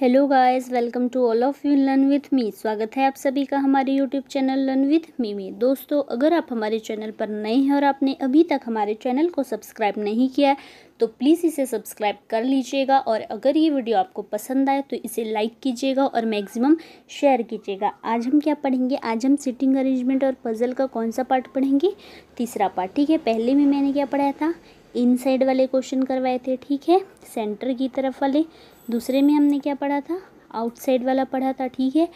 hello guys welcome to all of you learn with me स्वागत है आप सभी का हमारे YouTube channel learn with me में दोस्तों अगर आप हमारे चैनल पर नए हैं और आपने अभी तक हमारे चैनल को सब्सक्राइब नहीं किया है तो प्लीज़ इसे सब्सक्राइब कर लीजिएगा और अगर ये वीडियो आपको पसंद आए तो इसे लाइक कीजिएगा और मैक्सिमम शेयर कीजिएगा आज हम क्या पढ़ेंगे आज हम सिटिंग अरेंजमेंट और पजल का कौन सा पार्ट पढ़ेंगे तीसरा पार्ट ठीक है पहले में मैंने क्या पढ़ाया था इनसाइड वाले क्वेश्चन करवाए थे ठीक है सेंटर की तरफ वाले दूसरे में हमने क्या पढ़ा था आउटसाइड वाला पढ़ा था ठीक है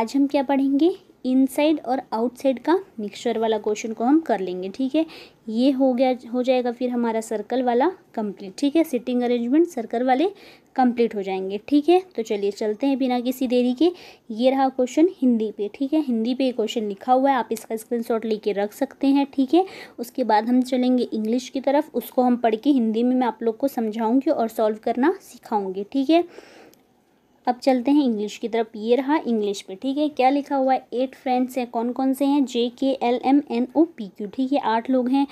आज हम क्या पढ़ेंगे इनसाइड और आउटसाइड का मिक्सचर वाला क्वेश्चन को हम कर लेंगे ठीक है ये हो गया हो जाएगा फिर हमारा सर्कल वाला कंप्लीट ठीक है सिटिंग अरेंजमेंट सर्कल वाले कंप्लीट हो जाएंगे ठीक है तो चलिए चलते हैं बिना किसी देरी के ये रहा क्वेश्चन हिंदी पे ठीक है हिंदी पे क्वेश्चन लिखा हुआ है आप इसका स्क्रीनशॉट लेके रख सकते हैं ठीक है उसके बाद हम चलेंगे इंग्लिश की तरफ उसको हम पढ़ के हिंदी में मैं आप लोग को समझाऊँगी और सॉल्व करना सिखाऊँगी ठीक है अब चलते हैं इंग्लिश की तरफ ये रहा इंग्लिश पे ठीक है क्या लिखा हुआ है एट फ्रेंड्स हैं कौन कौन से हैं J K L M N O P Q ठीक है आठ लोग हैं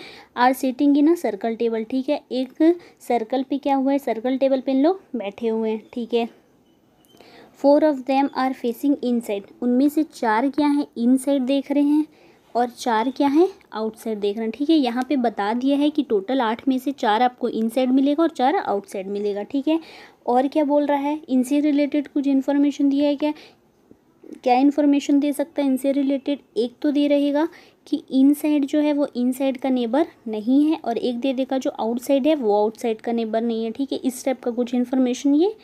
are sitting in a circle table ठीक है एक सर्कल पे क्या हुआ है सर्कल टेबल पे इन लोग बैठे हुए हैं ठीक है four of them are facing inside उनमें से चार क्या हैं इनसाइड देख रहे हैं और चार क्या है आउटसाइड देखना ठीक है यहाँ पे बता दिया है कि टोटल आठ में से चार आपको इनसाइड मिलेगा और चार आउटसाइड मिलेगा ठीक है और क्या बोल रहा है इनसे रिलेटेड कुछ इन्फॉर्मेशन दिया है क्या क्या इन्फॉर्मेशन दे सकता है इनसे रिलेटेड एक तो दे रहेगा कि इनसाइड जो है वो इनसाइड का नेबर नहीं है और एक दे देगा जो आउटसाइड है वो आउटसाइड का नेबर नहीं है ठीक है इस टाइप का कुछ इन्फॉर्मेशन ये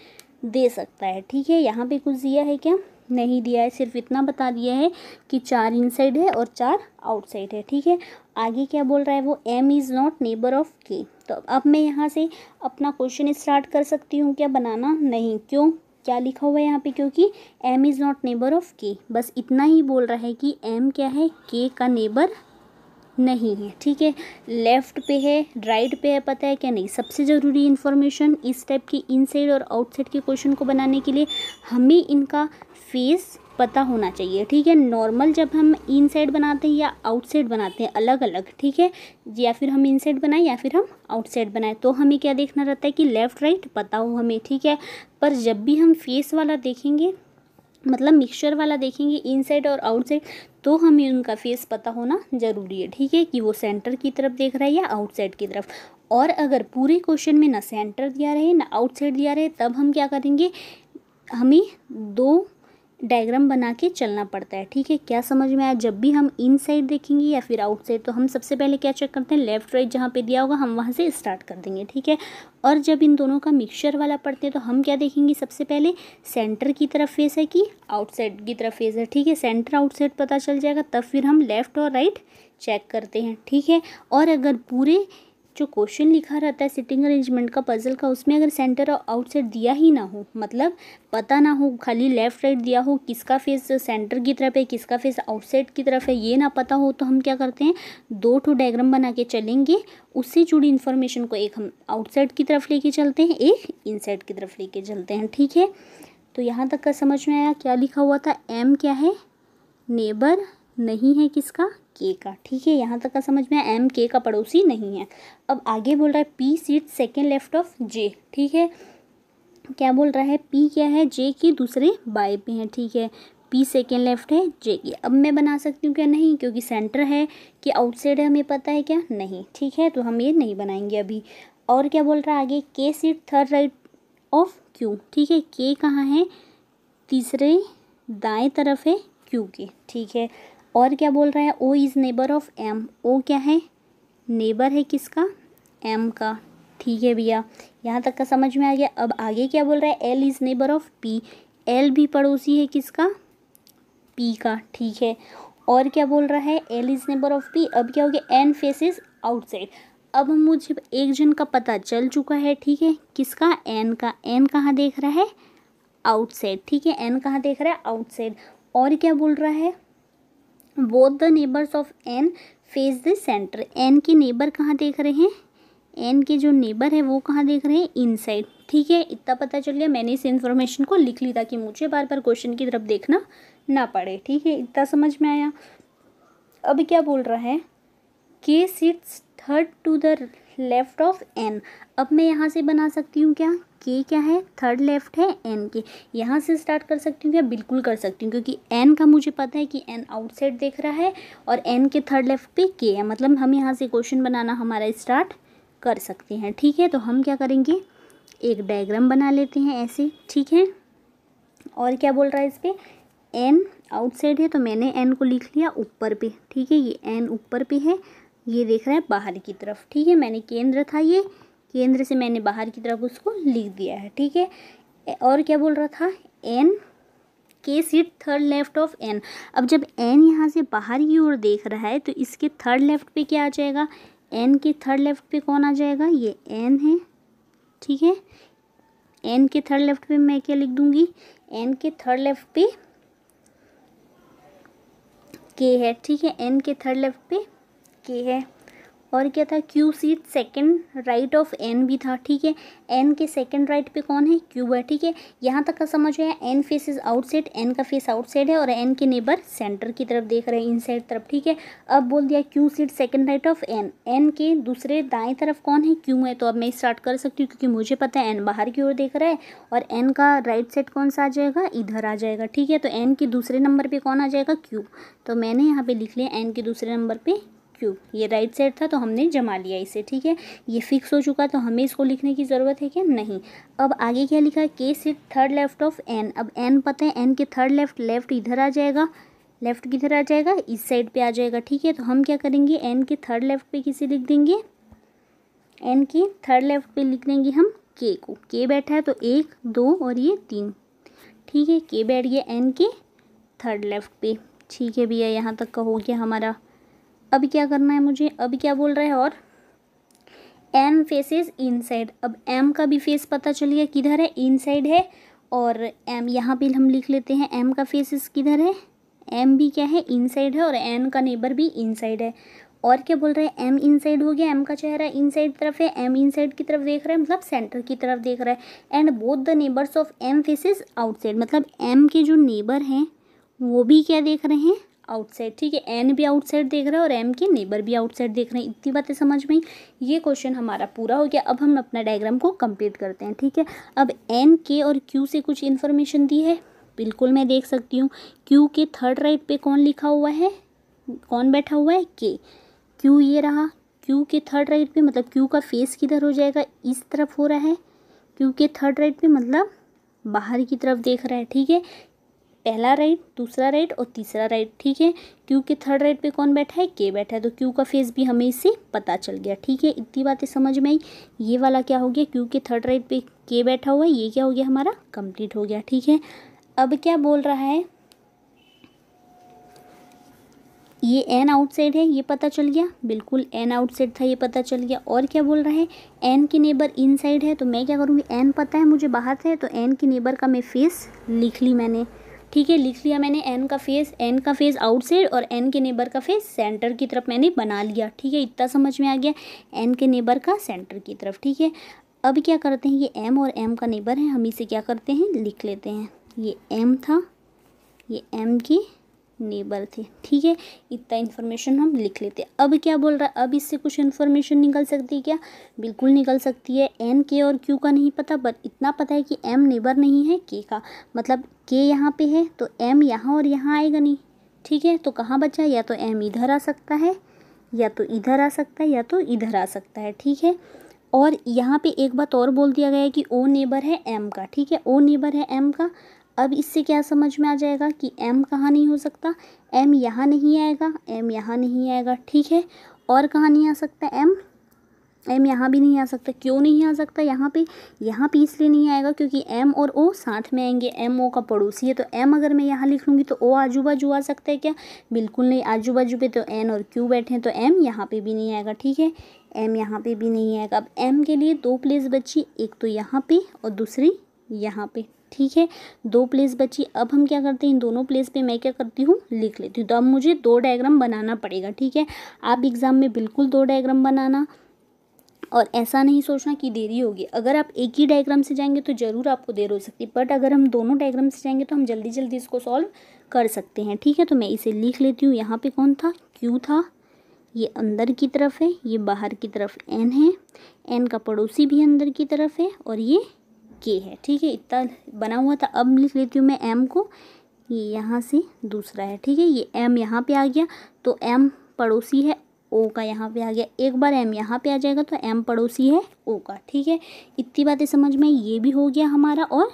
दे सकता है ठीक है यहाँ पे कुछ दिया है क्या नहीं दिया है सिर्फ इतना बता दिया है कि चार इनसाइड है और चार आउटसाइड है ठीक है आगे क्या बोल रहा है वो M is not neighbour of K तो अब मैं यहाँ से अपना क्वेश्चन स्टार्ट कर सकती हूँ क्या बनाना नहीं क्यों क्या लिखा हुआ है यहाँ पे क्योंकि M is not neighbour of K बस इतना ही बोल रहा है कि एम क्या है के का नेबर नहीं है ठीक है लेफ़्ट पे है राइट right पे है पता है क्या नहीं सबसे ज़रूरी इन्फॉर्मेशन इस टाइप की इनसाइड और आउटसाइड के क्वेश्चन को बनाने के लिए हमें इनका फेस पता होना चाहिए ठीक है नॉर्मल जब हम इन साइड बनाते हैं या आउटसाइड बनाते हैं अलग अलग ठीक है या फिर हम इन साइड बनाएं या फिर हम आउटसाइड बनाएं तो हमें क्या देखना रहता है कि लेफ़्ट राइट पता हो हमें ठीक है पर जब भी हम फेस वाला देखेंगे मतलब मिक्सचर वाला देखेंगे साइड और आउटसाइड तो हमें उनका फेस पता होना ज़रूरी है ठीक है कि वो सेंटर की तरफ देख रहा है या आउटसाइड की तरफ और अगर पूरे क्वेश्चन में ना सेंटर दिया रहे ना आउटसाइड दिया रहे तब हम क्या करेंगे हमें दो डायग्राम बना के चलना पड़ता है ठीक है क्या समझ में आया जब भी हम इन साइड देखेंगे या फिर आउट साइड तो हम सबसे पहले क्या चेक करते हैं लेफ्ट राइट जहाँ पे दिया होगा हम वहाँ से स्टार्ट कर देंगे ठीक है और जब इन दोनों का मिक्सचर वाला पढ़ते हैं तो हम क्या देखेंगे सबसे पहले सेंटर की तरफ फेस है कि आउटसाइड की तरफ फेस है ठीक है सेंटर आउटसाइड पता चल जाएगा तब फिर हम लेफ़्ट और राइट चेक करते हैं ठीक है और अगर पूरे जो क्वेश्चन लिखा रहता है सिटिंग अरेंजमेंट का पजल का उसमें अगर सेंटर और आउटसाइड दिया ही ना हो मतलब पता ना हो खाली लेफ़्ट राइट दिया हो किसका फेस सेंटर की तरफ है किसका फेस आउटसाइड की तरफ है ये ना पता हो तो हम क्या करते हैं दो ठो डायग्राम बना के चलेंगे उससे जुड़ी इन्फॉर्मेशन को एक हम आउटसाइड की तरफ लेके चलते हैं एक इनसाइड की तरफ लेके चलते हैं ठीक है तो यहाँ तक का समझ में आया क्या लिखा हुआ था एम क्या है नेबर नहीं है किसका के का ठीक है यहाँ तक का समझ में एम के का पड़ोसी नहीं है अब आगे बोल रहा है P seat second left of J ठीक है क्या बोल रहा है पी क्या है जे की दूसरे बाई पे हैं ठीक है पी सेकेंड लेफ्ट है जे की अब मैं बना सकती हूँ क्या नहीं क्योंकि सेंटर है कि आउटसाइड है हमें पता है क्या नहीं ठीक है तो हम ये नहीं बनाएंगे अभी और क्या बोल रहा है आगे के seat third right of Q ठीक है के कहाँ है तीसरे दाएं तरफ है क्यू के ठीक है और क्या बोल रहा है O is neighbour of M O क्या है नेबर है किसका एम का ठीक है भैया यहाँ तक का समझ में आ गया अब आगे क्या बोल रहा है L is neighbour of P L भी पड़ोसी है किसका पी का ठीक है और क्या बोल रहा है L is neighbour of P अब क्या हो गया एन फेसेस आउटसाइड अब मुझे एक जन का पता चल चुका है ठीक है किसका एन का एन कहाँ देख रहा है आउटसाइड ठीक है एन कहाँ देख रहा है आउटसाइड और क्या बोल रहा है both the neighbours of N face the centre N के नेबर कहाँ देख रहे हैं एन के जो नेबर है वो कहाँ देख रहे हैं इनसाइड ठीक है इतना पता चल गया मैंने इस इन्फॉर्मेशन को लिख ली ताकि मुझे बार बार क्वेश्चन की तरफ देखना ना पड़े ठीक है इतना समझ में आया अब क्या बोल रहा है K sits third to the left of N अब मैं यहाँ से बना सकती हूँ क्या के क्या है थर्ड लेफ्ट है एन के यहाँ से स्टार्ट कर सकती हूँ या बिल्कुल कर सकती हूँ क्योंकि एन का मुझे पता है कि एन आउटसाइड देख रहा है और एन के थर्ड लेफ्ट पे के है मतलब हम यहाँ से क्वेश्चन बनाना हमारा स्टार्ट कर सकते हैं ठीक है तो हम क्या करेंगे एक डायग्राम बना लेते हैं ऐसे ठीक है और क्या बोल रहा है इस पर एन आउटसाइड है तो मैंने एन को लिख लिया ऊपर पे ठीक है ये एन ऊपर पे है ये देख रहा है बाहर की तरफ ठीक है मैंने केंद्र था ये केंद्र से मैंने बाहर की तरफ उसको लिख दिया है ठीक है और क्या बोल रहा था N K seat third left of N अब जब एन यहाँ से बाहर की ओर देख रहा है तो इसके थर्ड लेफ्ट पे क्या आ जाएगा एन के थर्ड लेफ्ट पे कौन आ जाएगा ये एन है ठीक है एन के थर्ड लेफ्ट पे मैं क्या लिख दूंगी एन के थर्ड लेफ्ट पे के है ठीक है एन के थर्ड लेफ्ट पे के है और क्या था Q seat second right of N भी था ठीक है एन के सेकंड राइट पे कौन है क्यू है ठीक है यहाँ तक का समझ आया N face is outside N का फेस आउटसाइड है और एन के नेबर सेंटर की तरफ देख रहे हैं साइड तरफ ठीक है अब बोल दिया Q seat second right of N N के दूसरे दाएं तरफ कौन है क्यू है तो अब मैं स्टार्ट कर सकती हूँ क्योंकि मुझे पता है एन बाहर की ओर देख रहा है और एन का राइट साइड कौन सा आ जाएगा इधर आ जाएगा ठीक है तो एन के दूसरे नंबर पर कौन आ जाएगा क्यू तो मैंने यहाँ पर लिख लिया एन के दूसरे नंबर पर क्यूब ये राइट साइड था तो हमने जमा लिया इसे ठीक है ये फिक्स हो चुका तो हमें इसको लिखने की ज़रूरत है क्या नहीं अब आगे क्या लिखा K sit third left of N अब एन पता है एन के थर्ड लेफ्ट लेफ्ट इधर आ जाएगा लेफ्ट किधर आ जाएगा इस साइड पे आ जाएगा ठीक है तो हम क्या करेंगे एन के थर्ड लेफ्ट पे किसे लिख देंगे एन के थर्ड लेफ्ट पे लिख देंगे हम के को के बैठा है तो एक दो और ये तीन ठीक है के बैठ गया एन के थर्ड लेफ्ट पे ठीक है भैया यहाँ तक का हो गया हमारा अब क्या करना है मुझे अब क्या बोल रहा है और एम फेसेस इनसाइड अब एम का भी फेस पता चल गया किधर है इनसाइड है और एम यहाँ पे हम लिख लेते हैं एम का फेसेस किधर है एम भी क्या है इनसाइड है और एन का नेबर भी इनसाइड है और क्या बोल रहा है एम इनसाइड हो गया एम का चेहरा इनसाइड तरफ है एम इनसाइड की तरफ देख रहा है मतलब सेंटर की तरफ देख रहा है and both the neighbours of M faces outside मतलब एम के जो नेबर हैं वो भी क्या देख रहे हैं आउटसाइड ठीक है एन भी आउटसाइड देख रहा है और एम के नेबर भी आउटसाइड देख रहे हैं इतनी बातें समझ में ये क्वेश्चन हमारा पूरा हो गया अब हम अपना डायग्राम को कंप्लीट करते हैं ठीक है अब एन के और क्यू से कुछ इन्फॉर्मेशन दी है बिल्कुल मैं देख सकती हूँ क्यू के थर्ड राइट पे कौन लिखा हुआ है कौन बैठा हुआ है के क्यू ये रहा क्यू के थर्ड राइट पर मतलब क्यू का फेस किधर हो जाएगा इस तरफ हो रहा है क्यू के थर्ड राइट पर मतलब बाहर की तरफ देख रहा है ठीक है पहला राइट दूसरा राइट और तीसरा राइट ठीक है क्यू के थर्ड राइट पे कौन बैठा है के बैठा है तो क्यू का फेस भी हमें इससे पता चल गया ठीक है इतनी बातें समझ में आई ये वाला क्या हो गया क्यू के थर्ड राइट पे के बैठा हुआ है ये क्या हो गया हमारा कंप्लीट हो गया ठीक है अब क्या बोल रहा है ये एन आउटसाइड है ये पता चल गया बिल्कुल एन आउटसाइड था ये पता चल गया और क्या बोल रहा है एन के नेबर इनसाइड है तो मैं क्या करूँगी एन पता है मुझे बाहर है तो एन के नेबर का मैं फेस लिख ली मैंने ठीक है लिख लिया मैंने एन का फेस एन का फेस आउटसाइड और एन के नेबर का फेस सेंटर की तरफ मैंने बना लिया ठीक है इतना समझ में आ गया एन के नेबर का सेंटर की तरफ ठीक है अब क्या करते हैं ये एम और एम का नेबर है हम इसे क्या करते हैं लिख लेते हैं ये एम था ये एम की नेबल थे ठीक है इतना इन्फॉर्मेशन हम लिख लेते हैं अब क्या बोल रहा है अब इससे कुछ इन्फॉर्मेशन निकल सकती है क्या बिल्कुल निकल सकती है एन के और क्यू का नहीं पता बट इतना पता है कि एम नेबर नहीं है के का मतलब के यहाँ पे है तो एम यहाँ और यहाँ आएगा नहीं ठीक है तो कहाँ बचा या तो एम इधर आ सकता है या तो इधर आ सकता है या तो इधर आ सकता है ठीक है और यहाँ पे एक बात और बोल दिया गया है कि ओ नेबर है एम का ठीक है ओ नेबर है एम का अब इससे क्या समझ में आ जाएगा कि एम कहाँ नहीं हो सकता एम यहाँ नहीं आएगा एम यहाँ नहीं आएगा ठीक है और कहाँ नहीं आ सकता एम एम यहाँ भी नहीं आ सकता क्यों नहीं आ सकता यहाँ पे यहाँ पे इसलिए नहीं आएगा क्योंकि एम और ओ साथ में आएंगे एम ओ का पड़ोसी है तो एम अगर मैं यहाँ लिख लूँगी तो ओ आजू बाजू आ सकता है क्या बिल्कुल नहीं आजू बाजू पे तो एन और क्यू बैठे हैं तो एम यहाँ पे भी नहीं आएगा ठीक है एम यहाँ पे भी नहीं आएगा अब एम के लिए दो प्लेस बची एक तो यहाँ पर और दूसरी यहाँ पर ठीक है दो प्लेस बची अब हम क्या करते हैं इन दोनों प्लेस पे मैं क्या करती हूँ लिख लेती हूँ तो अब मुझे दो डायग्राम बनाना पड़ेगा ठीक है आप एग्ज़ाम में बिल्कुल दो डायग्राम बनाना और ऐसा नहीं सोचना कि देरी होगी अगर आप एक ही डायग्राम से जाएंगे तो ज़रूर आपको देर हो सकती है बट अगर हम दोनों डायग्राम से जाएंगे तो हम जल्दी जल्दी इसको सॉल्व कर सकते हैं ठीक है तो मैं इसे लिख लेती हूँ यहाँ पे कौन था क्यू था ये अंदर की तरफ है ये बाहर की तरफ एन है एन का पड़ोसी भी अंदर की तरफ है और ये के है ठीक है इतना बना हुआ था अब लिख लेती हूँ मैं एम को ये यहाँ से दूसरा है ठीक है ये एम यहाँ पे आ गया तो एम पड़ोसी है ओ का यहाँ पे आ गया एक बार एम यहाँ पे आ जाएगा तो एम पड़ोसी है ओ का ठीक है इतनी बातें समझ में ये भी हो गया हमारा और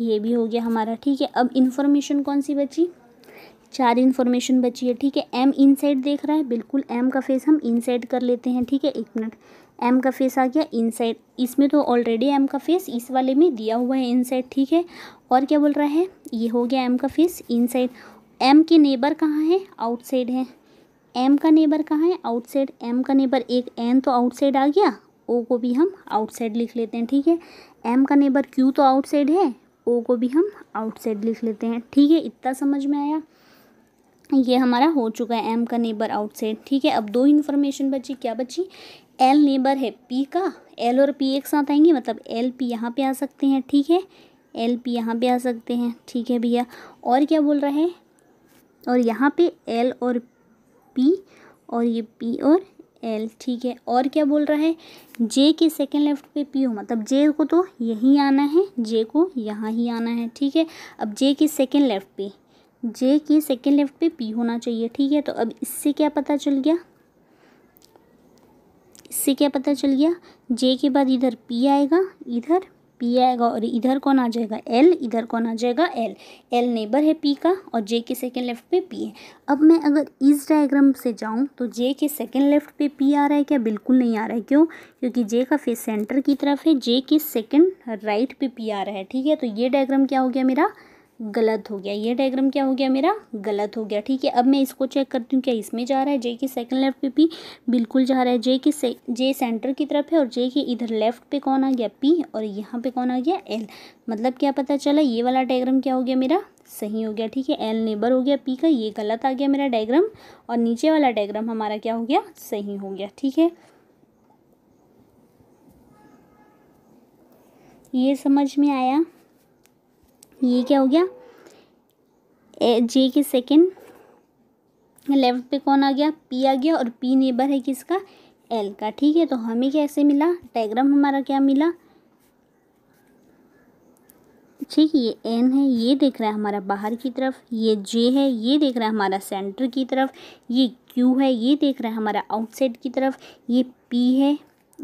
ये भी हो गया हमारा ठीक है अब इन्फॉर्मेशन कौन सी बची चार इन्फॉर्मेशन बची है ठीक है एम इनसाइड देख रहा है बिल्कुल एम का फेस हम इनसाइड कर लेते हैं ठीक है एक मिनट एम का फेस आ गया इनसाइड इसमें तो ऑलरेडी एम का फेस इस वाले में दिया हुआ है इनसाइड ठीक है और क्या बोल रहा है ये हो गया एम का फेस इनसाइड एम के नेबर कहाँ है आउटसाइड है एम का नेबर कहाँ है आउटसाइड एम का नेबर एक एन तो आउटसाइड आ गया ओ को भी हम आउटसाइड लिख लेते हैं ठीक है एम का नेबर क्यू तो आउटसाइड है ओ को भी हम आउटसाइड लिख लेते हैं ठीक है इतना समझ में आया ये हमारा हो चुका है एम का नेबर आउटसाइड ठीक है अब दो इन्फॉर्मेशन बची क्या बची एल नेबर है पी का एल और पी एक साथ आएंगे मतलब एल पी यहाँ पे आ सकते हैं ठीक है एल पी यहाँ पे आ सकते हैं ठीक है भैया और क्या बोल रहा है और यहाँ पे एल और पी और ये पी और एल ठीक है और क्या बोल रहा है जे के सेकेंड लेफ्ट पे पी हो मतलब जे को तो यहीं आना है जे को यहाँ ही आना है ठीक है अब जे के सेकेंड लेफ्ट पे जे की सेकेंड लेफ्ट पे पी होना चाहिए ठीक है तो अब इससे क्या पता चल गया इससे क्या पता चल गया जे के बाद इधर पी आएगा इधर पी आएगा और इधर कौन आ जाएगा एल इधर कौन आ जाएगा एल एल नेबर है पी का और जे के सेकेंड लेफ्ट पे पी है अब मैं अगर इस डायग्राम से जाऊं तो जे के सेकेंड लेफ्ट पे पी आ रहा है क्या बिल्कुल नहीं आ रहा है क्यों क्योंकि जे का फेस सेंटर की तरफ है जे के सेकेंड राइट पे पी आ रहा है ठीक है तो ये डायग्राम क्या हो गया मेरा गलत हो गया ये डायग्राम क्या हो गया मेरा गलत हो गया ठीक है अब मैं इसको चेक करती हूँ क्या इसमें जा रहा है जे के सेकंड लेफ्ट पे पी बिल्कुल जा रहा है जे के से जे सेंटर की तरफ है और जे के इधर लेफ्ट पे कौन आ गया पी और यहाँ पे कौन आ गया एल मतलब क्या पता चला ये वाला डायग्राम क्या हो गया मेरा सही हो गया ठीक है एल नेबर हो गया पी का ये गलत आ गया मेरा डायग्राम और नीचे वाला डायग्राम हमारा क्या हो गया सही हो गया ठीक है ये समझ में आया ये क्या हो गया ए, जे के सेकेंड लेफ्ट पे कौन आ गया पी आ गया और पी नेबर है किसका एल का ठीक है तो हमें कैसे मिला डायग्राम हमारा क्या मिला ठीक ये एन है ये देख रहा है हमारा बाहर की तरफ ये जे है ये देख रहा है हमारा सेंटर की तरफ ये क्यू है ये देख रहा है हमारा आउटसाइड की तरफ ये पी है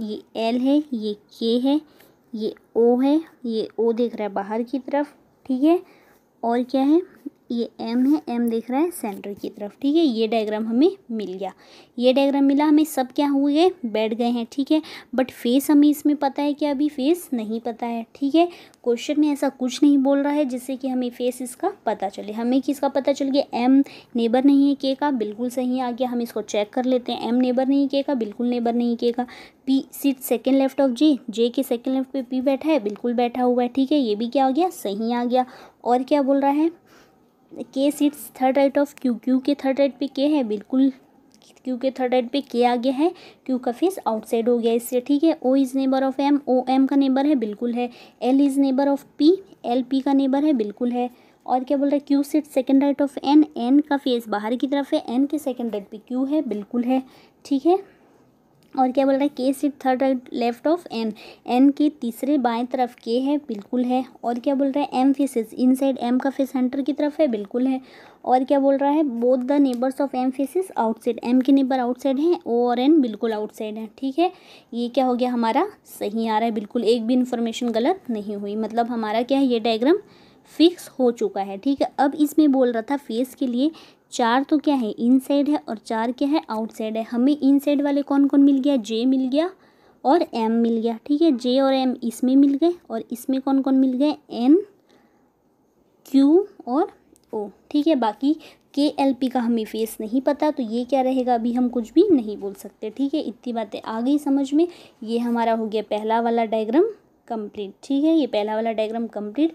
ये एल है ये के है ये ओ है ये ओ देख रहा है बाहर की तरफ ठीक है और क्या है ये एम है एम देख रहा है सेंटर की तरफ ठीक है ये डायग्राम हमें मिल गया ये डायग्राम मिला हमें सब क्या हुए गए बैठ गए हैं ठीक है बट फेस हमें इसमें पता है कि अभी फेस नहीं पता है ठीक है क्वेश्चन में ऐसा कुछ नहीं बोल रहा है जिससे कि हमें फेस इसका पता चले हमें किसका पता चल गया एम नेबर नहीं है के का बिल्कुल सही आ गया हम इसको चेक कर लेते हैं एम नेबर नहीं के का बिल्कुल नेबर नहीं के का P seat second left of J J के सेकेंड लेफ्ट पे पी बैठा है बिल्कुल बैठा हुआ है ठीक है ये भी क्या हो गया सही आ गया और क्या बोल रहा है K sits third right of Q Q के थर्ड राइट पे के है बिल्कुल क्यू के थर्ड राइट पे के आ गया है क्यू का फेस आउटसाइड हो गया इससे ठीक है O is neighbour of M O M का नेबर है बिल्कुल है L is neighbour of P L P का नेबर है बिल्कुल है और क्या बोल रहा है Q seat second right of N N का फेस बाहर की तरफ है एन के सेकेंड राइट पे क्यू है बिल्कुल है ठीक है और क्या बोल रहा है के सिर्फ third left of N N के तीसरे बाएं तरफ के है बिल्कुल है और क्या बोल रहा है M faces inside M का फेस सेंटर की तरफ है बिल्कुल है और क्या बोल रहा है both the neighbours of M faces outside M के नेबर आउटसाइड हैं ओ और एन बिल्कुल आउटसाइड है ठीक है ये क्या हो गया हमारा सही आ रहा है बिल्कुल एक भी इन्फॉर्मेशन गलत नहीं हुई मतलब हमारा क्या है ये डायग्राम फिक्स हो चुका है ठीक है अब इसमें बोल रहा था फेस के लिए चार तो क्या है इन साइड है और चार क्या है साइड है हमें इन साइड वाले कौन कौन मिल गया जे मिल गया और एम मिल गया ठीक है जे और एम इसमें मिल गए और इसमें कौन कौन मिल गए एन क्यू और ओ ठीक है बाकी के एल पी का हमें फेस नहीं पता तो ये क्या रहेगा अभी हम कुछ भी नहीं बोल सकते ठीक है इतनी बातें आ गई समझ में ये हमारा हो गया पहला वाला डायग्राम कंप्लीट ठीक है ये पहला वाला diagram complete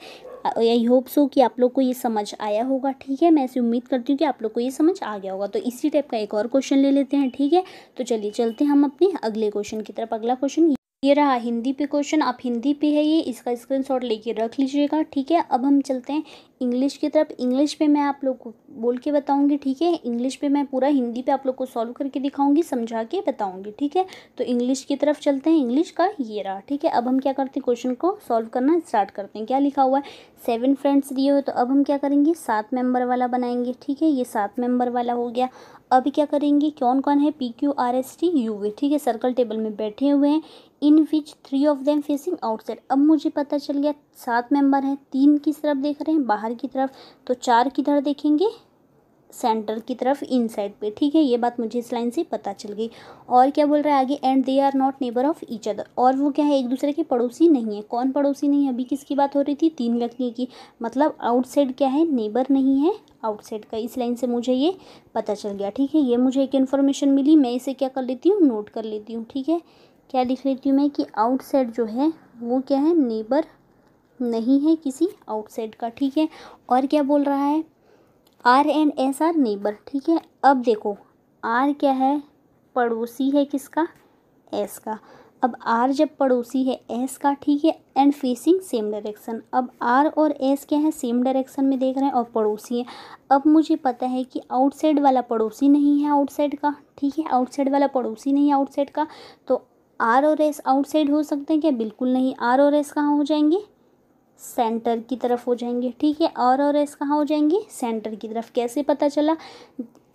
I hope so कि आप लोग को ये समझ आया होगा ठीक है मैं ऐसे उम्मीद करती हूँ कि आप लोग को ये समझ आ गया होगा तो इसी टाइप का एक और क्वेश्चन ले लेते हैं ठीक है तो चलिए चलते हैं हम अपने अगले क्वेश्चन की तरफ अगला क्वेश्चन ये रहा हिंदी पे क्वेश्चन आप हिंदी पे है ये इसका स्क्रीनशॉट लेके रख लीजिएगा ठीक है अब हम चलते हैं इंग्लिश की तरफ इंग्लिश पे मैं आप लोग को बोल के बताऊंगी ठीक है इंग्लिश पे मैं पूरा हिंदी पे आप लोग को सॉल्व करके दिखाऊंगी समझा के बताऊंगी ठीक है तो इंग्लिश की तरफ चलते हैं इंग्लिश का ये रहा ठीक है अब हम क्या करते हैं क्वेश्चन को सॉल्व करना स्टार्ट करते हैं क्या लिखा हुआ है सेवन फ्रेंड्स दिए हुए तो अब हम क्या करेंगे सात मेंबर वाला बनाएंगे ठीक है ये सात मेंबर वाला हो गया अब क्या करेंगे कौन कौन है P Q R S T U V ठीक है सर्कल टेबल में बैठे हुए हैं in which three of them facing outside अब मुझे पता चल गया सात मेंबर हैं तीन किस तरफ देख रहे हैं बाहर की तरफ तो चार किधर देखेंगे सेंटर की तरफ इन साइड पे ठीक है ये बात मुझे इस लाइन से पता चल गई और क्या बोल रहा है आगे and they are not neighbour of each other और वो क्या है एक दूसरे के पड़ोसी नहीं है कौन पड़ोसी नहीं है अभी किसकी बात हो रही थी तीन व्यक्ति की मतलब आउटसाइड क्या है नेबर नहीं है आउटसाइड का इस लाइन से मुझे ये पता चल गया ठीक है ये मुझे एक इन्फॉर्मेशन मिली मैं इसे क्या कर लेती हूँ नोट कर लेती हूँ ठीक है क्या लिख लेती हूँ मैं कि आउटसाइड जो है वो क्या है नेबर नहीं है किसी आउटसाइड का ठीक है और क्या बोल रहा है R and S are neighbour ठीक है अब देखो आर क्या है पड़ोसी है किसका एस का अब आर जब पड़ोसी है एस का ठीक है एंड फेसिंग सेम डायरेक्शन अब आर और एस क्या है सेम डायरेक्शन में देख रहे हैं और पड़ोसी है अब मुझे पता है कि आउटसाइड वाला पड़ोसी नहीं है आउटसाइड का ठीक है आउटसाइड वाला पड़ोसी नहीं है आउटसाइड का तो आर और एस आउटसाइड हो सकते हैं क्या बिल्कुल नहीं आर और एस कहाँ हो जाएंगे सेंटर की तरफ हो जाएंगे ठीक है और और एस कहाँ हो जाएंगे सेंटर की तरफ कैसे पता चला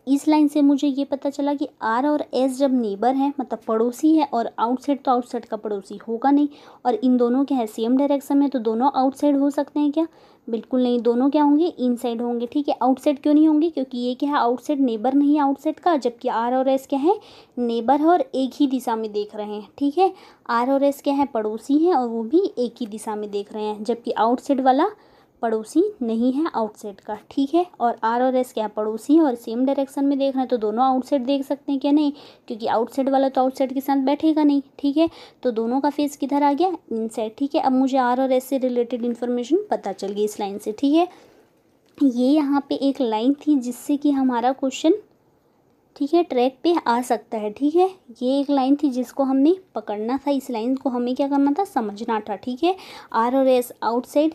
इस लाइन से मुझे ये पता चला कि आर और एस जब नेबर हैं मतलब पड़ोसी है और आउटसाइड तो आउटसाइड का पड़ोसी होगा नहीं और इन दोनों क्या है सेम डायरेक्शन में तो दोनों आउटसाइड हो सकते हैं क्या बिल्कुल नहीं दोनों क्या होंगे इनसाइड होंगे ठीक है आउटसाइड क्यों नहीं होंगे क्योंकि ये क्या है आउटसाइड नेबर नहीं है आउटसाइड का जबकि आर और एस क्या है नेबर है और एक ही दिशा में देख रहे हैं ठीक है आर और एस क्या है पड़ोसी हैं और वो भी एक ही दिशा में देख रहे हैं जबकि आउटसाइड वाला पड़ोसी नहीं है आउटसाइड का ठीक है और आर और एस क्या पड़ोसी है और सेम डायरेक्शन में देख रहे हैं तो दोनों आउटसाइड देख सकते हैं क्या नहीं क्योंकि आउटसाइड वाला तो आउटसाइड के साथ बैठेगा नहीं ठीक है तो दोनों का फेस किधर आ गया इनसाइड ठीक है अब मुझे आर और एस से रिलेटेड इन्फॉर्मेशन पता चल गई इस लाइन से ठीक है ये यहाँ पर एक लाइन थी जिससे कि हमारा क्वेश्चन ठीक है ट्रैक पे आ सकता है ठीक है ये एक लाइन थी जिसको हमने पकड़ना था इस लाइन को हमें क्या करना था समझना था ठीक है आर और एस आउटसाइड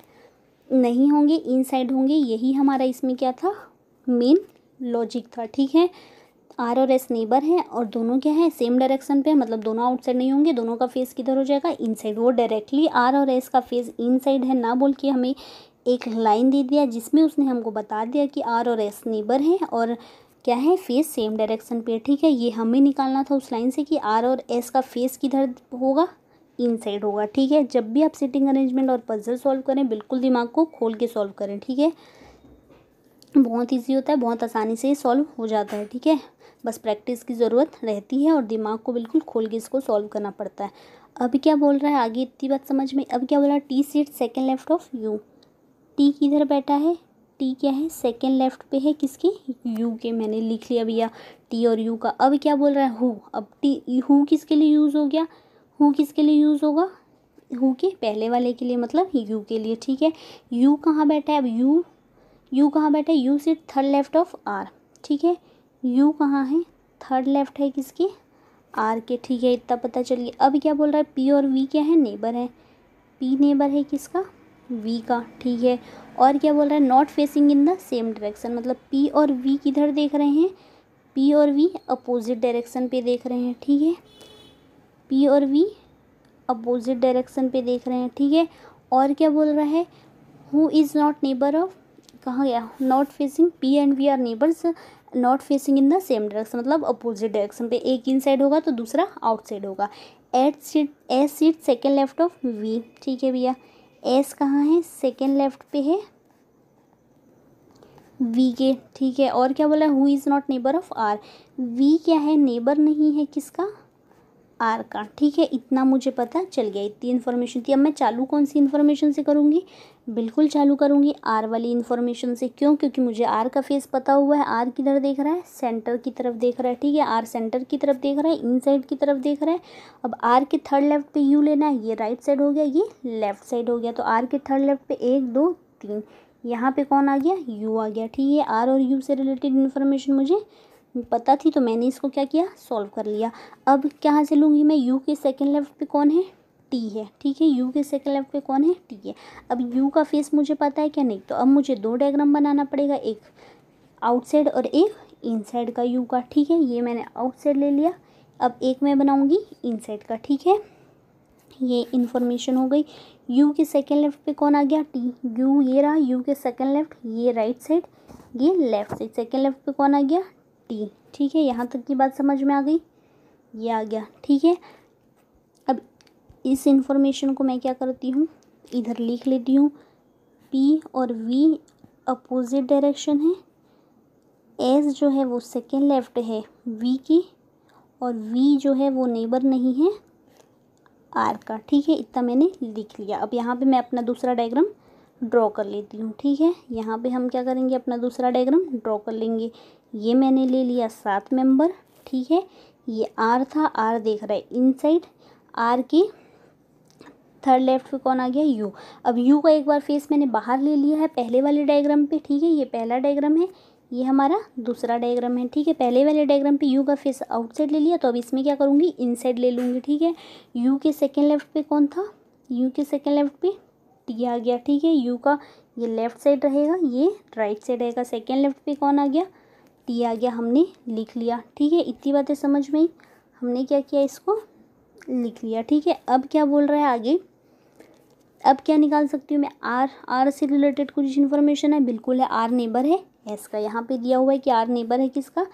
नहीं होंगे इनसाइड होंगे यही हमारा इसमें क्या था मेन लॉजिक था ठीक है आर और एस नेबर हैं और दोनों क्या है सेम डायरेक्शन पे मतलब दोनों आउटसाइड नहीं होंगे दोनों का फेस किधर हो जाएगा इनसाइड वो डायरेक्टली आर और एस का फेस इनसाइड है ना बोल के हमें एक लाइन दे दिया जिसमें उसने हमको बता दिया कि आर और एस नेबर हैं और क्या है फेस सेम डायरेक्शन पे ठीक है ये हमें निकालना था उस लाइन से कि आर और एस का फेस किधर होगा इनसाइड होगा ठीक है जब भी आप सिटिंग अरेंजमेंट और पजल सॉल्व करें बिल्कुल दिमाग को खोल के सॉल्व करें ठीक है बहुत इजी होता है बहुत आसानी से सॉल्व हो जाता है ठीक है बस प्रैक्टिस की ज़रूरत रहती है और दिमाग को बिल्कुल खोल के इसको सॉल्व करना पड़ता है अभी क्या बोल रहा है आगे इतनी बात समझ में अब क्या बोल रहा है T seat second left of U T किधर बैठा है टी क्या है सेकेंड लेफ्ट पे है किसके यू के मैंने लिख लिया भैया टी और यू का अब क्या बोल रहा है हु अब टी हु किसके लिए यूज़ हो गया हु किसके लिए यूज़ होगा हु के पहले वाले के लिए मतलब यू के लिए ठीक है यू कहाँ बैठा है अब यू यू कहाँ बैठा है यू से थर्ड लेफ्ट ऑफ आर ठीक है यू कहाँ है थर्ड लेफ्ट है किसके आर के ठीक है इतना पता चलिए अब क्या बोल रहा है पी और वी क्या है नेबर है पी नेबर है किसका वी का ठीक है और क्या बोल रहा है not facing in the same direction मतलब पी और वी किधर देख रहे हैं पी और वी अपोजिट डायरेक्शन पे देख रहे हैं ठीक है पी और वी अपोजिट डायरेक्शन पे देख रहे हैं ठीक है और क्या बोल रहा है who is not neighbour of कहाँ गया not facing P and V are neighbours not facing in the same direction मतलब अपोजिट डायरेक्शन पे एक इन साइड होगा तो दूसरा आउटसाइड होगा at seat S seat second left of V ठीक है भैया एस कहाँ है सेकेंड लेफ्ट पे है वी के ठीक है और क्या बोला who is not neighbour of R V क्या है नेबर नहीं है किसका आर का ठीक है इतना मुझे पता चल गया इतनी इन्फॉर्मेशन थी अब मैं चालू कौन सी इन्फॉर्मेशन से करूँगी बिल्कुल चालू करूँगी आर वाली इन्फॉर्मेशन से क्यों क्योंकि मुझे आर का फेस पता हुआ है आर किधर देख रहा है सेंटर की तरफ देख रहा है ठीक है आर सेंटर की तरफ देख रहा है इन साइड की तरफ देख रहा है अब आर के थर्ड लेफ्ट पे यू लेना है ये राइट साइड हो गया ये लेफ्ट साइड हो गया तो आर के थर्ड लेफ्ट पे एक दो तीन यहाँ पर कौन आ गया यू आ गया ठीक है आर और यू से रिलेटेड इन्फॉर्मेशन मुझे पता थी तो मैंने इसको क्या किया सॉल्व कर लिया अब कहाँ से लूँगी मैं यू के सेकेंड लेफ्ट पे कौन है टी है ठीक है यू के सेकेंड लेफ्ट पे कौन है टी है अब यू का फेस मुझे पता है क्या नहीं तो अब मुझे दो डायग्राम बनाना पड़ेगा एक आउटसाइड और एक इनसाइड का यू का ठीक है ये मैंने आउटसाइड ले लिया अब एक मैं बनाऊँगी इनसाइड का ठीक है ये इन्फॉर्मेशन हो गई यू के सेकेंड लेफ्ट पे कौन आ गया टी यू ये रहा यू के सेकेंड लेफ्ट ये राइट साइड ये लेफ्ट साइड सेकेंड लेफ्ट पे कौन आ गया टी ठीक है यहाँ तक की बात समझ में आ गई ये आ गया ठीक है अब इस इन्फॉर्मेशन को मैं क्या करती हूँ इधर लिख लेती हूँ पी और वी अपोजिट डायरेक्शन है एस जो है वो सेकेंड लेफ्ट है वी की और वी जो है वो नेबर नहीं है आर का ठीक है इतना मैंने लिख लिया अब यहाँ पे मैं अपना दूसरा डायग्राम ड्रॉ कर लेती हूँ ठीक है यहाँ पे हम क्या करेंगे अपना दूसरा डायग्राम ड्रॉ कर लेंगे ये मैंने ले लिया सात मेंबर ठीक है ये आर था आर देख रहा है इनसाइड आर के थर्ड लेफ्ट पे कौन आ गया यू अब यू का एक बार फेस मैंने बाहर ले लिया है पहले वाले डायग्राम पे ठीक है ये पहला डायग्राम है ये हमारा दूसरा डायग्राम है ठीक है पहले वाले डायग्राम पे यू का फेस आउटसाइड ले लिया तो अब इसमें क्या करूँगी इनसाइड ले लूँगी ठीक है यू के सेकेंड लेफ्ट पे कौन था यू के सेकेंड लेफ्ट पे टी आ गया ठीक है यू का ये लेफ्ट साइड रहेगा ये राइट साइड रहेगा सेकेंड लेफ्ट पे कौन आ गया टी आ गया हमने लिख लिया ठीक है इतनी बातें समझ में हमने क्या किया इसको लिख लिया ठीक है अब क्या बोल रहा है आगे अब क्या निकाल सकती हूँ मैं आर आर से रिलेटेड कुछ इन्फॉर्मेशन है बिल्कुल है आर नेबर है एस का यहाँ पे दिया हुआ है कि आर नेबर है किसका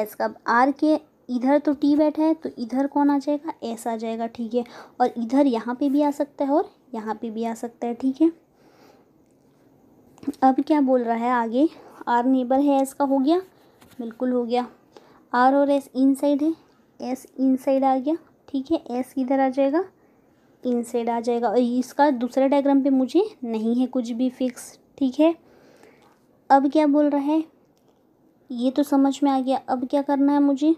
एस का अब आर के इधर तो टी बैठा है तो इधर कौन आ जाएगा एस आ जाएगा ठीक है और इधर यहाँ पे भी आ सकता है और यहाँ पे भी आ सकता है ठीक है अब क्या बोल रहा है आगे आर नेबर है एस का हो गया बिल्कुल हो गया आर और एस इन साइड है एस इन साइड आ गया ठीक है एस इधर आ जाएगा इन साइड आ जाएगा और इसका दूसरे डायग्राम पे मुझे नहीं है कुछ भी फिक्स ठीक है अब क्या बोल रहा है ये तो समझ में आ गया अब क्या करना है मुझे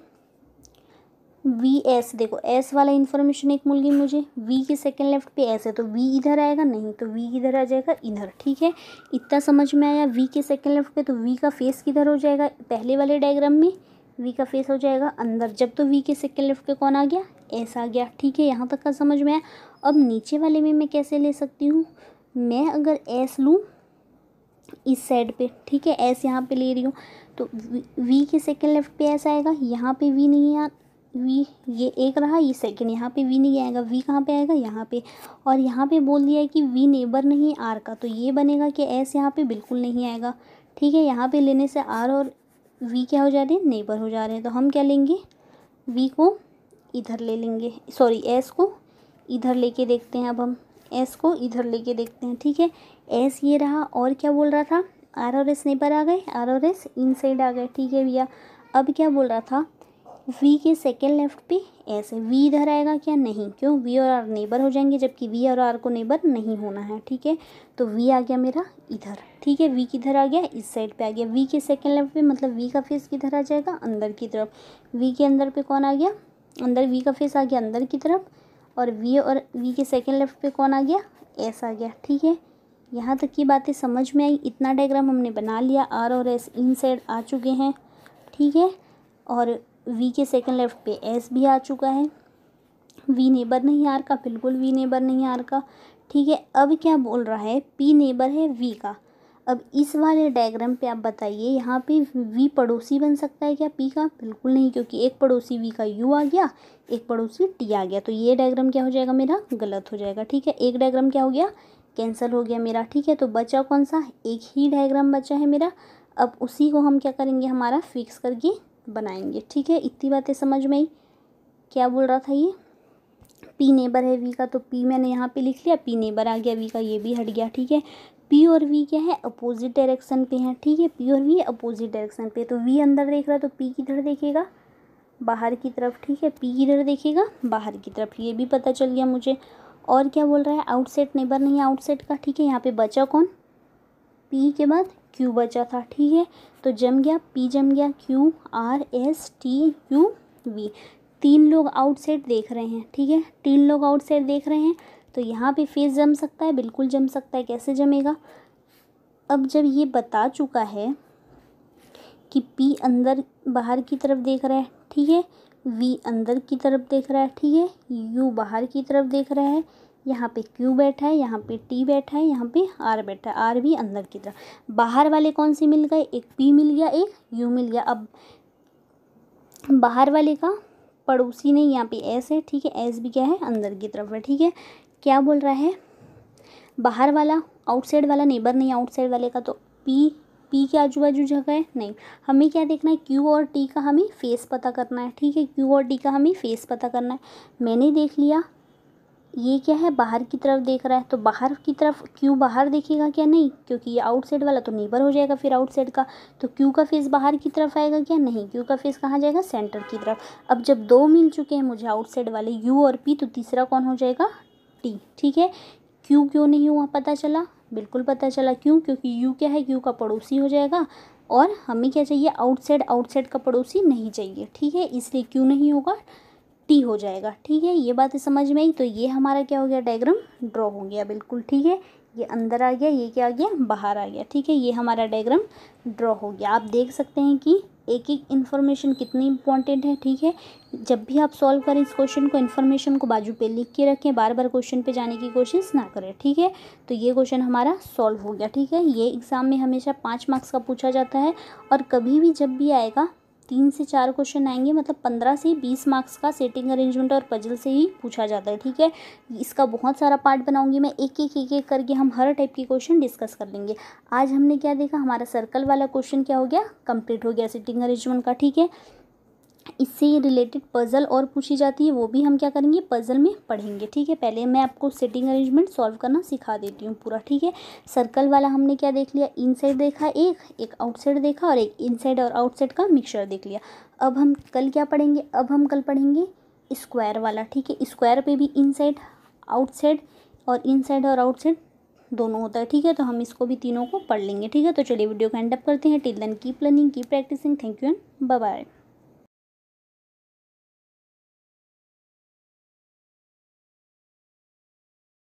वी एस देखो एस वाला इन्फॉर्मेशन एक मिल गई मुझे वी के सेकंड लेफ्ट पे एस है तो वी इधर आएगा नहीं तो वी इधर आ जाएगा इधर ठीक है इतना समझ में आया वी के सेकंड लेफ्ट पे तो वी का फेस किधर हो जाएगा पहले वाले डायग्राम में वी का फेस हो जाएगा अंदर जब तो वी के सेकेंड लेफ्ट पे कौन आ गया एस आ गया ठीक है यहाँ तक का समझ में आया अब नीचे वाले में मैं कैसे ले सकती हूँ मैं अगर एस लूँ इस साइड पे ठीक है एस यहाँ पे ले रही हूँ तो वी, वी के सेकेंड लेफ्ट पे एस आएगा यहाँ पे वी नहीं आ वी ये एक रहा ये सेकंड यहाँ पे वी नहीं आएगा वी कहाँ पे आएगा यहाँ पे और यहाँ पे बोल दिया है कि वी नेबर नहीं आर का तो ये बनेगा कि एस यहाँ पे बिल्कुल नहीं आएगा ठीक है यहाँ पे लेने से आर और वी क्या हो जा रहे हैं नेबर हो जा रहे हैं तो हम क्या लेंगे वी को इधर ले लेंगे सॉरी एस को इधर ले देखते हैं अब हम एस को इधर ले देखते हैं ठीक है एस ये रहा और क्या बोल रहा था आर और एस नेबर आ गए आर और एस इन साइड आ गए ठीक है भैया अब क्या बोल रहा था वी के सेकेंड लेफ्ट पे ऐसे वी इधर आएगा क्या नहीं क्यों वी और आर नेबर हो जाएंगे जबकि वी और आर को नेबर नहीं होना है ठीक है तो वी आ गया मेरा इधर ठीक है वी किधर आ गया इस साइड पे आ गया वी के सेकेंड लेफ्ट पे मतलब वी का फेस किधर आ जाएगा अंदर की तरफ वी के अंदर पे कौन आ गया अंदर वी का फेस आ गया अंदर की तरफ और वी और वी के सेकेंड लेफ्ट पर कौन आ गया एस आ गया ठीक है यहाँ तक की बातें समझ में आई इतना डायग्राम हमने बना लिया आर और एस इन साइड आ चुके हैं ठीक है और वी के सेकंड लेफ्ट पे एस भी आ चुका है वी नेबर नहीं आर का बिल्कुल वी नेबर नहीं आर का ठीक है अब क्या बोल रहा है पी नेबर है वी का अब इस वाले डायग्राम पे आप बताइए यहाँ पे वी पड़ोसी बन सकता है क्या पी का बिल्कुल नहीं क्योंकि एक पड़ोसी वी का यू आ गया एक पड़ोसी टी आ गया तो ये डायग्राम क्या हो जाएगा मेरा गलत हो जाएगा ठीक है एक डायग्राम क्या हो गया कैंसिल हो गया मेरा ठीक है तो बचा कौन सा एक ही डायग्राम बचा है मेरा अब उसी को हम क्या करेंगे हमारा फिक्स करके बनाएंगे ठीक है इतनी बातें समझ में ही क्या बोल रहा था ये पी नेबर है वी का तो पी मैंने यहाँ पे लिख लिया पी नेबर आ गया वी का ये भी हट गया ठीक है पी और वी क्या है अपोजिट डायरेक्शन पे है ठीक है पी और वी अपोजिट डायरेक्शन पे तो वी अंदर देख रहा है तो पी किधर देखेगा बाहर की तरफ ठीक है पी किधर देखेगा बाहर की तरफ ये भी पता चल गया मुझे और क्या बोल रहा है आउटसेट नेबर नहीं आउटसेट का ठीक है यहाँ पर बचा कौन पी के बाद क्यू बचा था ठीक है तो जम गया पी जम गया Q R S T U V तीन लोग आउटसाइड देख रहे हैं ठीक है तीन लोग आउटसाइड देख रहे हैं तो यहाँ पे फेस जम सकता है बिल्कुल जम सकता है कैसे जमेगा अब जब ये बता चुका है कि पी अंदर बाहर की तरफ देख रहा है ठीक है वी अंदर की तरफ देख रहा है ठीक है यू बाहर की तरफ देख रहा है यहाँ पे क्यू बैठा है यहाँ पे टी बैठा है यहाँ पे आर बैठा है आर भी अंदर की तरफ बाहर वाले कौन से मिल गए एक पी मिल गया एक यू मिल गया अब बाहर वाले का पड़ोसी नहीं यहाँ पे एस है ठीक है एस भी क्या है अंदर की तरफ है ठीक है क्या बोल रहा है बाहर वाला आउटसाइड वाला नेबर नहीं आउटसाइड वाले का तो पी पी के आजू बाजू जगह है नहीं हमें क्या देखना है क्यू और टी का हमें फेस पता करना है ठीक है क्यू और टी का हमें फेस पता करना है मैंने देख लिया ये क्या है बाहर की तरफ देख रहा है तो बाहर की तरफ क्यों बाहर देखेगा क्या नहीं क्योंकि ये आउटसाइड वाला तो नेबर हो जाएगा फिर आउटसाइड का तो क्यों का फेस बाहर की तरफ आएगा क्या नहीं क्यों का फेस कहाँ जाएगा सेंटर की तरफ अब जब दो मिल चुके हैं मुझे आउटसाइड वाले यू और पी तो तीसरा कौन हो जाएगा टी ठीक है क्यों क्यों नहीं हुआ पता चला बिल्कुल पता चला क्यों क्योंकि यू क्या है यू का पड़ोसी हो जाएगा और हमें क्या चाहिए आउटसाइड आउटसाइड का पड़ोसी नहीं चाहिए ठीक है इसलिए क्यों नहीं होगा टी हो जाएगा ठीक है ये बातें समझ में आई तो ये हमारा क्या हो गया डायग्राम ड्रॉ हो गया बिल्कुल ठीक है ये अंदर आ गया ये क्या आ गया बाहर आ गया ठीक है ये हमारा डायग्राम ड्रॉ हो गया आप देख सकते हैं कि एक एक इन्फॉर्मेशन कितनी इंपॉर्टेंट है ठीक है जब भी आप सॉल्व करें इस क्वेश्चन को इन्फॉर्मेशन को बाजू पे लिख के रखें बार बार क्वेश्चन पे जाने की कोशिश ना करें ठीक है तो ये क्वेश्चन हमारा सॉल्व हो गया ठीक है ये एग्ज़ाम में हमेशा पाँच मार्क्स का पूछा जाता है और कभी भी जब भी आएगा तीन से चार क्वेश्चन आएंगे मतलब पंद्रह से बीस मार्क्स का सेटिंग अरेंजमेंट और पजल से ही पूछा जाता है ठीक है इसका बहुत सारा पार्ट बनाऊंगी मैं एक एक एक एक करके हम हर टाइप के क्वेश्चन डिस्कस कर लेंगे आज हमने क्या देखा हमारा सर्कल वाला क्वेश्चन क्या हो गया कंप्लीट हो गया सेटिंग अरेंजमेंट का ठीक है इससे रिलेटेड पज़ल और पूछी जाती है वो भी हम क्या करेंगे पज़ल में पढ़ेंगे ठीक है पहले मैं आपको सेटिंग अरेंजमेंट सॉल्व करना सिखा देती हूँ पूरा ठीक है सर्कल वाला हमने क्या देख लिया इनसाइड देखा एक एक आउटसाइड देखा और एक इनसाइड और आउटसाइड का मिक्सचर देख लिया अब हम कल क्या पढ़ेंगे अब हम कल पढ़ेंगे स्क्वायर वाला ठीक है स्क्वायर पे भी इनसाइड आउटसाइड और इनसाइड और आउटसाइड दोनों होता है ठीक है तो हम इसको भी तीनों को पढ़ लेंगे ठीक है तो चलिए वीडियो को एंड अप करते हैं till then keep learning keep practising thank you and bye bye